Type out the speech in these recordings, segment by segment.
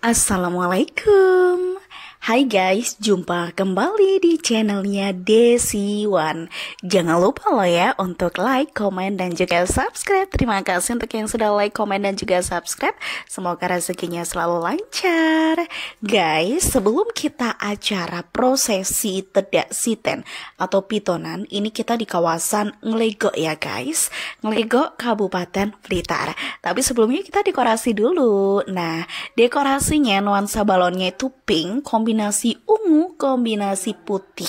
Assalamualaikum. Hai guys, jumpa kembali di channelnya Desi One. Jangan lupa lo ya untuk like, komen, dan juga subscribe. Terima kasih untuk yang sudah like, komen, dan juga subscribe. Semoga rezekinya selalu lancar. Guys, sebelum kita acara prosesi tedak siten atau pitonan, ini kita di kawasan Ngelego ya guys. Ngelego, Kabupaten Blitar. Tapi sebelumnya kita dekorasi dulu. Nah, dekorasinya nuansa balonnya itu pink, kombinasi kombinasi ungu, kombinasi putih.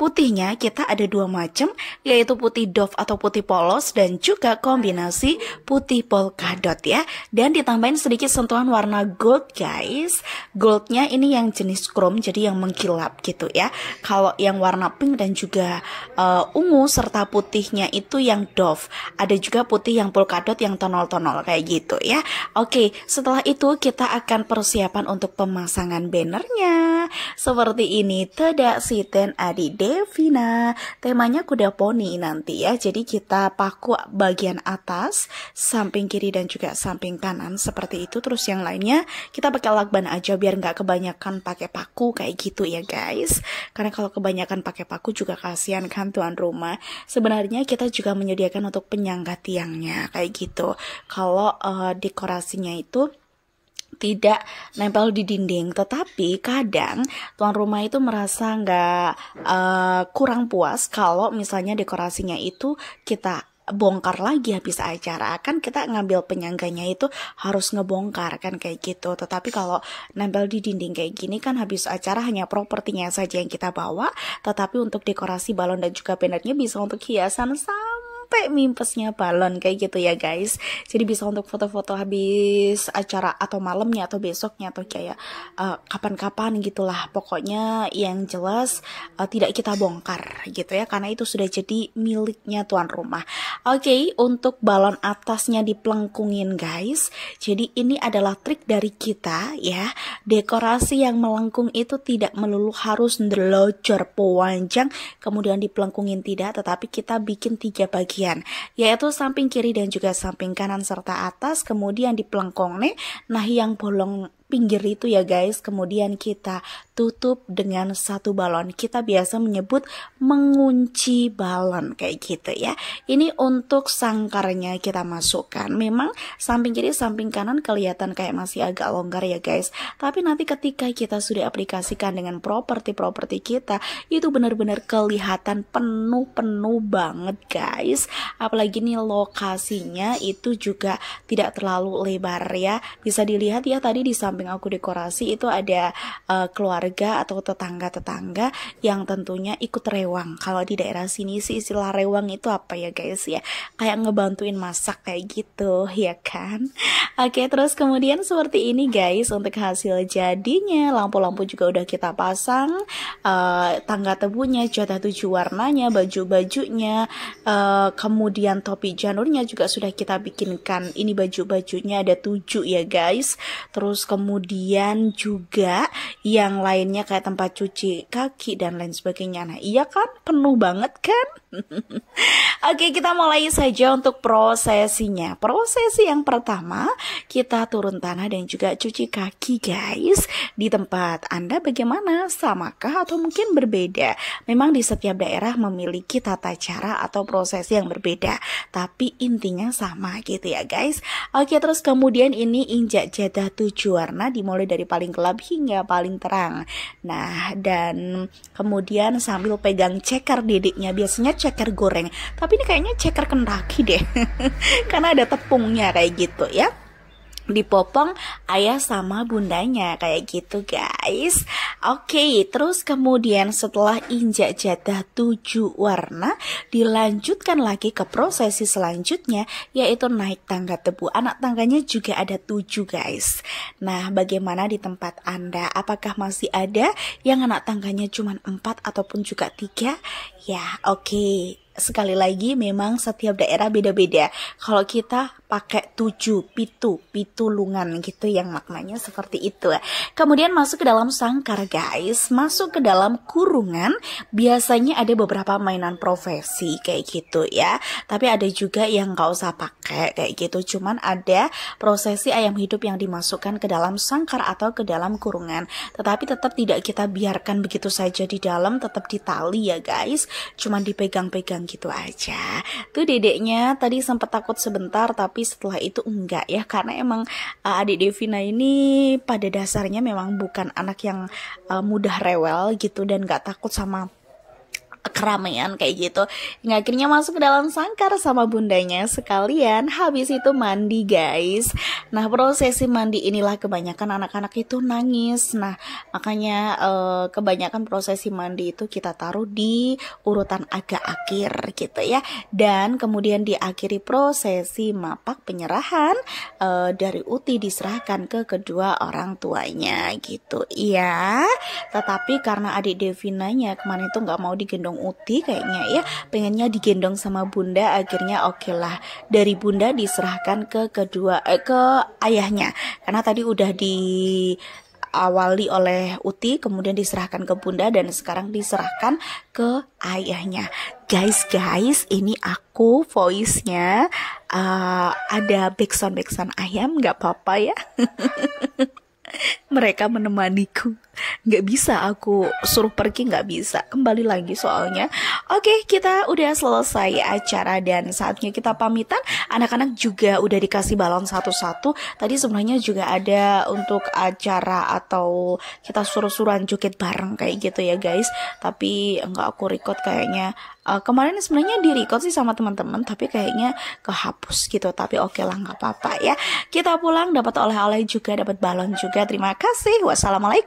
Putihnya kita ada dua macam, yaitu putih doff atau putih polos dan juga kombinasi putih polkadot ya. Dan ditambahin sedikit sentuhan warna gold guys. Goldnya ini yang jenis chrome jadi yang mengkilap gitu ya. Kalau yang warna pink dan juga uh, ungu serta putihnya itu yang doff. Ada juga putih yang polkadot yang tonol-tonol kayak gitu ya. Oke, setelah itu kita akan persiapan untuk pemasangan bannernya. Seperti ini tidak Siten Adi Devina. Temanya kuda poni nanti ya. Jadi kita paku bagian atas, samping kiri dan juga samping kanan seperti itu. Terus yang lainnya kita pakai lakban aja biar nggak kebanyakan pakai paku kayak gitu ya guys. Karena kalau kebanyakan pakai paku juga kasihan kan tuan rumah. Sebenarnya kita juga menyediakan untuk penyangga tiangnya kayak gitu. Kalau uh, dekorasinya itu tidak nempel di dinding, tetapi kadang tuan rumah itu merasa nggak uh, kurang puas kalau misalnya dekorasinya itu kita bongkar lagi habis acara kan kita ngambil penyangganya itu harus ngebongkar kan kayak gitu tetapi kalau nempel di dinding kayak gini kan habis acara hanya propertinya saja yang kita bawa tetapi untuk dekorasi balon dan juga pendeknya bisa untuk hiasan saja sampai mimpesnya balon kayak gitu ya guys jadi bisa untuk foto-foto habis acara atau malamnya atau besoknya atau kayak kapan eh, kapan-kapan gitulah pokoknya yang jelas uh, tidak kita bongkar gitu ya karena itu sudah jadi miliknya tuan rumah oke okay, untuk balon atasnya dipelengkungin guys jadi ini adalah trik dari kita ya dekorasi yang melengkung itu tidak melulu harus ngelocor panjang kemudian dipelengkungin tidak tetapi kita bikin tiga bagian bagian, yaitu samping kiri dan juga samping kanan serta atas, kemudian di pelengkong nih, nah yang bolong pinggir itu ya guys. Kemudian kita tutup dengan satu balon. Kita biasa menyebut mengunci balon kayak gitu ya. Ini untuk sangkarnya kita masukkan. Memang samping kiri samping kanan kelihatan kayak masih agak longgar ya guys. Tapi nanti ketika kita sudah aplikasikan dengan properti-properti kita itu benar-benar kelihatan penuh-penuh banget guys. Apalagi nih lokasinya itu juga tidak terlalu lebar ya. Bisa dilihat ya tadi di samping samping aku dekorasi itu ada uh, keluarga atau tetangga-tetangga yang tentunya ikut rewang. Kalau di daerah sini sih istilah rewang itu apa ya guys ya? Kayak ngebantuin masak kayak gitu ya kan? Oke, terus kemudian seperti ini guys untuk hasil jadinya. Lampu-lampu juga udah kita pasang, uh, tangga tebunya, jatah tujuh warnanya, baju-bajunya, uh, kemudian topi janurnya juga sudah kita bikinkan. Ini baju-bajunya ada tujuh ya guys. Terus kemudian kemudian juga yang lainnya kayak tempat cuci kaki dan lain sebagainya. Nah, iya kan penuh banget kan? Oke, kita mulai saja untuk prosesinya. Prosesi yang pertama, kita turun tanah dan juga cuci kaki, guys. Di tempat Anda bagaimana? Samakah atau mungkin berbeda? Memang di setiap daerah memiliki tata cara atau prosesi yang berbeda, tapi intinya sama gitu ya, guys. Oke, terus kemudian ini injak jadah tujuan warna dimulai dari paling gelap hingga paling terang. Nah, dan kemudian sambil pegang ceker dedeknya, biasanya ceker goreng. Tapi ini kayaknya ceker kendaki deh. Karena ada tepungnya kayak gitu ya dipopong ayah sama bundanya kayak gitu guys oke okay, terus kemudian setelah injak jatah tujuh warna dilanjutkan lagi ke prosesi selanjutnya yaitu naik tangga tebu anak tangganya juga ada tujuh guys nah bagaimana di tempat anda apakah masih ada yang anak tangganya cuma empat ataupun juga tiga ya oke okay sekali lagi memang setiap daerah beda-beda. Kalau kita pakai tujuh pitu, pitulungan gitu yang maknanya seperti itu. Kemudian masuk ke dalam sangkar guys, masuk ke dalam kurungan biasanya ada beberapa mainan profesi kayak gitu ya. Tapi ada juga yang nggak usah pakai kayak gitu, cuman ada prosesi ayam hidup yang dimasukkan ke dalam sangkar atau ke dalam kurungan. Tetapi tetap tidak kita biarkan begitu saja di dalam, tetap ditali ya guys, cuman dipegang-pegang gitu aja. Tuh dedeknya tadi sempat takut sebentar tapi setelah itu enggak ya karena emang uh, adik Devina ini pada dasarnya memang bukan anak yang uh, mudah rewel gitu dan gak takut sama keramaian kayak gitu Yang akhirnya masuk ke dalam sangkar sama bundanya sekalian Habis itu mandi guys Nah prosesi mandi inilah kebanyakan anak-anak itu nangis Nah makanya eh, kebanyakan prosesi mandi itu kita taruh di urutan agak akhir gitu ya Dan kemudian diakhiri prosesi mapak penyerahan eh, Dari uti diserahkan ke kedua orang tuanya gitu ya. tetapi karena adik Devinanya kemarin itu nggak mau digendong gendong Uti kayaknya ya pengennya digendong sama bunda akhirnya oke okay lah dari bunda diserahkan ke kedua eh, ke ayahnya karena tadi udah di diawali oleh Uti, kemudian diserahkan ke Bunda dan sekarang diserahkan ke ayahnya. Guys, guys, ini aku voice-nya uh, ada backsound backsound ayam, nggak apa-apa ya. mereka menemaniku nggak bisa aku suruh pergi nggak bisa kembali lagi soalnya oke kita udah selesai acara dan saatnya kita pamitan anak-anak juga udah dikasih balon satu-satu tadi sebenarnya juga ada untuk acara atau kita suruh-suruhan joget bareng kayak gitu ya guys tapi nggak aku record kayaknya uh, kemarin sebenarnya di record sih sama teman-teman tapi kayaknya kehapus gitu tapi oke okay lah nggak apa-apa ya kita pulang dapat oleh-oleh juga dapat balon juga terima kasih wassalamualaikum